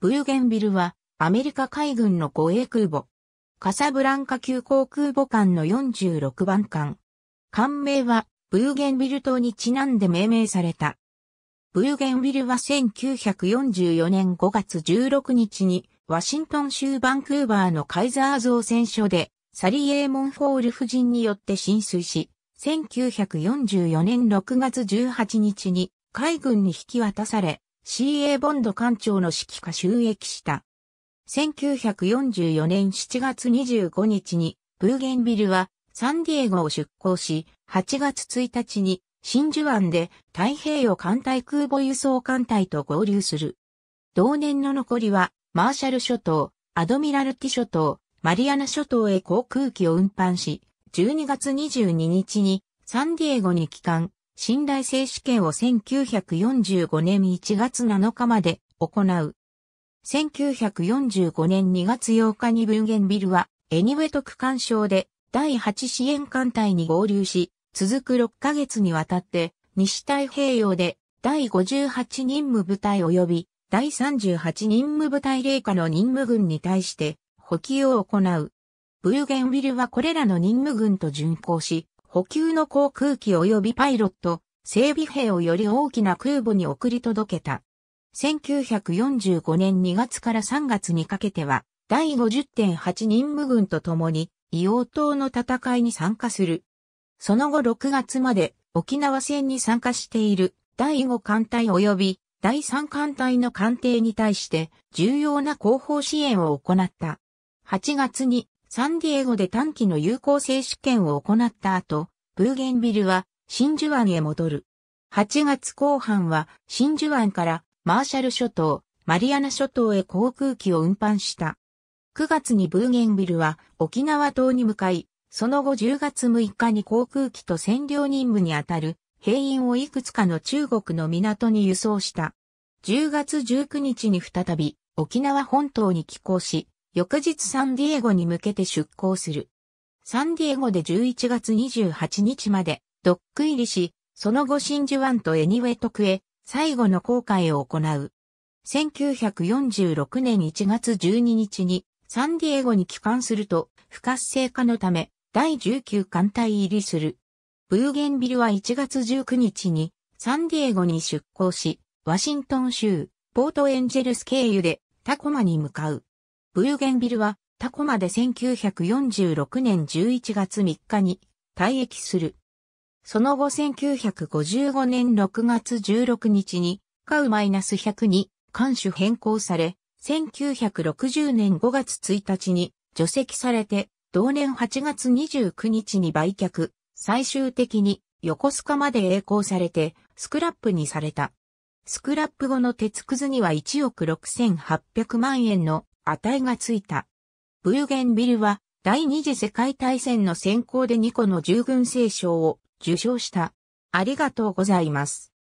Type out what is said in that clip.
ブーゲンビルはアメリカ海軍の護衛空母。カサブランカ急行空母艦の46番艦。艦名はブーゲンビル島にちなんで命名された。ブーゲンビルは1944年5月16日にワシントン州バンクーバーのカイザー造船所でサリエーモンフォール夫人によって浸水し、1944年6月18日に海軍に引き渡され、CA ボンド艦長の指揮下収益した。1944年7月25日に、ブーゲンビルはサンディエゴを出港し、8月1日に真珠湾で太平洋艦隊空母輸送艦隊と合流する。同年の残りは、マーシャル諸島、アドミラルティ諸島、マリアナ諸島へ航空機を運搬し、12月22日にサンディエゴに帰還、信頼性試験を1945年1月7日まで行う。1945年2月8日にブーゲンビルは、エニウェト区間賞で第8支援艦隊に合流し、続く6ヶ月にわたって西太平洋で第58任務部隊及び第38任務部隊霊下の任務軍に対して補給を行う。ブーゲンビルはこれらの任務軍と巡行し、補給の航空機及びパイロット、整備兵をより大きな空母に送り届けた。1945年2月から3月にかけては、第50.8任務軍と共に、硫黄島の戦いに参加する。その後6月まで沖縄戦に参加している第5艦隊及び第3艦隊の艦艇に対して重要な後方支援を行った。8月にサンディエゴで短期の有効性試験を行った後、ブーゲンビルは真珠湾へ戻る。8月後半は真珠湾からマーシャル諸島、マリアナ諸島へ航空機を運搬した。9月にブーゲンビルは沖縄島に向かい、その後10月6日に航空機と占領任務にあたる兵員をいくつかの中国の港に輸送した。10月19日に再び沖縄本島に寄港し、翌日サンディエゴに向けて出港する。サンディエゴで11月28日までドック入りし、その後真珠湾とエニウェトクへ最後の航海を行う。1946年1月12日にサンディエゴに帰還すると不活性化のため第19艦隊入りする。ブーゲンビルは1月19日にサンディエゴに出港し、ワシントン州ポートエンジェルス経由でタコマに向かう。ブーゲンビルはタコまで1946年11月3日に退役する。その後1955年6月16日に、カウマイナス100に、監守変更され、1960年5月1日に除籍されて、同年8月29日に売却、最終的に横須賀まで栄光されて、スクラップにされた。スクラップ後の鉄くずには1億6800万円の値がついた。ブーゲンビルは第二次世界大戦の選考で2個の従軍聖賞を受賞した。ありがとうございます。